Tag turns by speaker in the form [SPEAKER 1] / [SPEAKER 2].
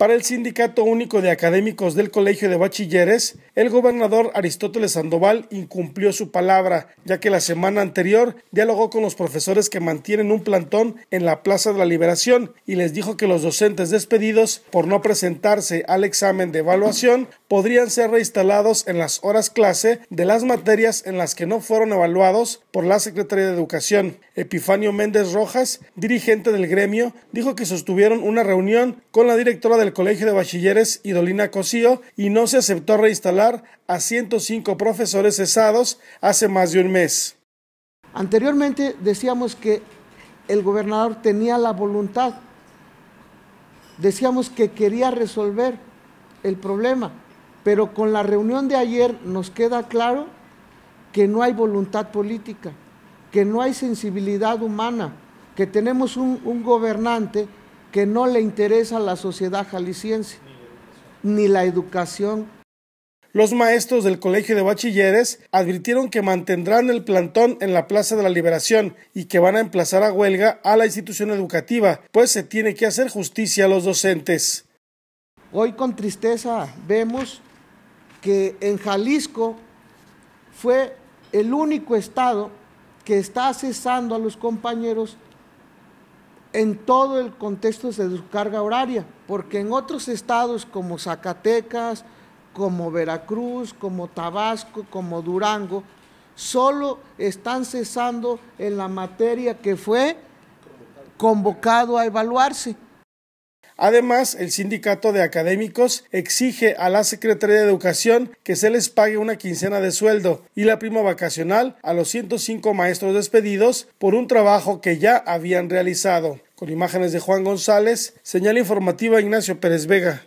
[SPEAKER 1] Para el Sindicato Único de Académicos del Colegio de Bachilleres, el gobernador Aristóteles Sandoval incumplió su palabra, ya que la semana anterior dialogó con los profesores que mantienen un plantón en la Plaza de la Liberación y les dijo que los docentes despedidos por no presentarse al examen de evaluación podrían ser reinstalados en las horas clase de las materias en las que no fueron evaluados por la Secretaría de Educación. Epifanio Méndez Rojas, dirigente del gremio, dijo que sostuvieron una reunión con la directora del Colegio de Bachilleres y Dolina Cosío y no se aceptó reinstalar a 105 profesores cesados hace más de un mes.
[SPEAKER 2] Anteriormente decíamos que el gobernador tenía la voluntad, decíamos que quería resolver el problema, pero con la reunión de ayer nos queda claro que no hay voluntad política, que no hay sensibilidad humana, que tenemos un gobernante que no le interesa a la sociedad jalisciense, ni la educación. Los
[SPEAKER 1] maestros del Colegio de Bachilleres advirtieron que mantendrán el plantón en la Plaza de la Liberación y que van a emplazar a huelga a la institución educativa, pues se tiene que hacer justicia
[SPEAKER 2] a los docentes. Hoy con tristeza vemos que en Jalisco fue el único estado que está cesando a los compañeros en todo el contexto de su carga horaria, porque en otros estados como Zacatecas, como Veracruz, como Tabasco, como Durango, solo están cesando en la materia que fue convocado a evaluarse.
[SPEAKER 1] Además, el sindicato de académicos exige a la Secretaría de Educación que se les pague una quincena de sueldo y la prima vacacional a los 105 maestros despedidos por un trabajo que ya habían realizado. Con imágenes de Juan González, señal informativa Ignacio Pérez Vega.